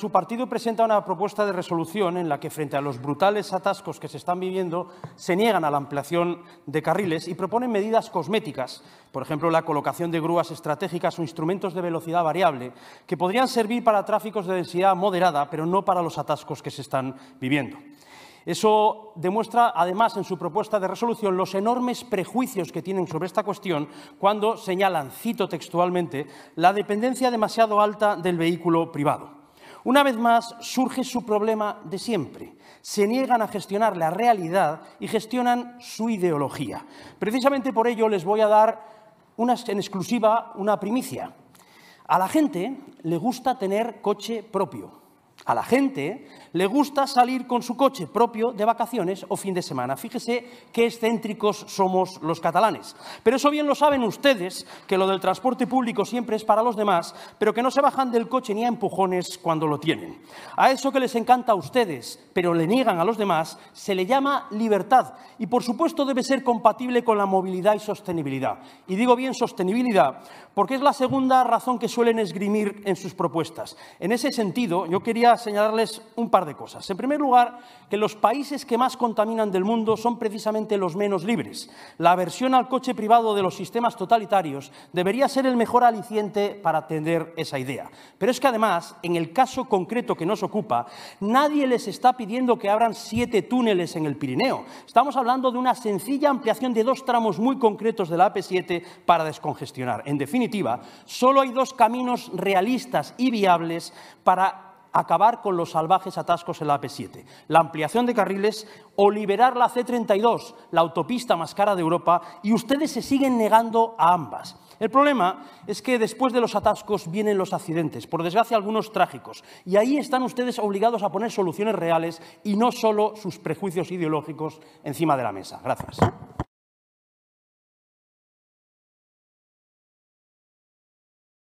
Su partido presenta una propuesta de resolución en la que, frente a los brutales atascos que se están viviendo, se niegan a la ampliación de carriles y proponen medidas cosméticas, por ejemplo, la colocación de grúas estratégicas o instrumentos de velocidad variable, que podrían servir para tráficos de densidad moderada, pero no para los atascos que se están viviendo. Eso demuestra, además, en su propuesta de resolución los enormes prejuicios que tienen sobre esta cuestión cuando señalan, cito textualmente, la dependencia demasiado alta del vehículo privado. Una vez más surge su problema de siempre. Se niegan a gestionar la realidad y gestionan su ideología. Precisamente por ello les voy a dar en exclusiva una primicia. A la gente le gusta tener coche propio, a la gente le gusta salir con su coche propio de vacaciones o fin de semana. Fíjese qué excéntricos somos los catalanes. Pero eso bien lo saben ustedes, que lo del transporte público siempre es para los demás, pero que no se bajan del coche ni a empujones cuando lo tienen. A eso que les encanta a ustedes, pero le niegan a los demás, se le llama libertad y por supuesto debe ser compatible con la movilidad y sostenibilidad. Y digo bien sostenibilidad porque es la segunda razón que suelen esgrimir en sus propuestas. En ese sentido, yo quería señalarles un par de cosas. En primer lugar, que los países que más contaminan del mundo son precisamente los menos libres. La aversión al coche privado de los sistemas totalitarios debería ser el mejor aliciente para atender esa idea. Pero es que además, en el caso concreto que nos ocupa, nadie les está pidiendo que abran siete túneles en el Pirineo. Estamos hablando de una sencilla ampliación de dos tramos muy concretos de la AP7 para descongestionar. En definitiva, solo hay dos caminos realistas y viables para acabar con los salvajes atascos en la AP7, la ampliación de carriles o liberar la C32, la autopista más cara de Europa, y ustedes se siguen negando a ambas. El problema es que después de los atascos vienen los accidentes, por desgracia algunos trágicos, y ahí están ustedes obligados a poner soluciones reales y no solo sus prejuicios ideológicos encima de la mesa. Gracias.